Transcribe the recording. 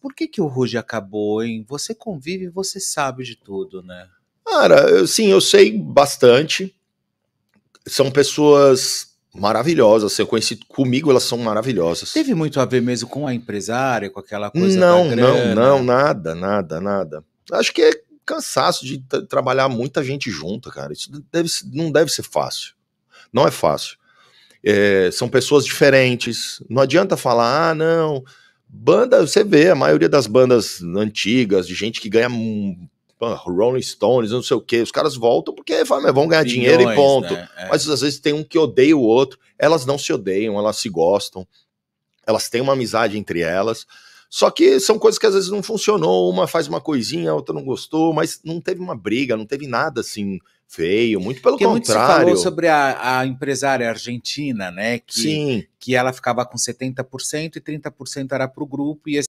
por que, que o Ruge acabou, hein? Você convive, você sabe de tudo, né? Cara, eu, sim, eu sei bastante. São pessoas maravilhosas. Eu conheci comigo, elas são maravilhosas. Teve muito a ver mesmo com a empresária, com aquela coisa Não, não, não, nada, nada, nada. Acho que é cansaço de trabalhar muita gente junta, cara. Isso deve, não deve ser fácil. Não é fácil. É, são pessoas diferentes. Não adianta falar, ah, não, Banda, você vê, a maioria das bandas antigas, de gente que ganha hum, Rolling Stones, não sei o que, os caras voltam porque vão ganhar Bilhões, dinheiro e ponto. Né? É. Mas às vezes tem um que odeia o outro, elas não se odeiam, elas se gostam, elas têm uma amizade entre elas. Só que são coisas que às vezes não funcionou, uma faz uma coisinha, a outra não gostou, mas não teve uma briga, não teve nada assim feio, muito pelo Porque contrário. Muito se falou sobre a, a empresária argentina, né? Que, Sim. que ela ficava com 70% e 30% era para o grupo e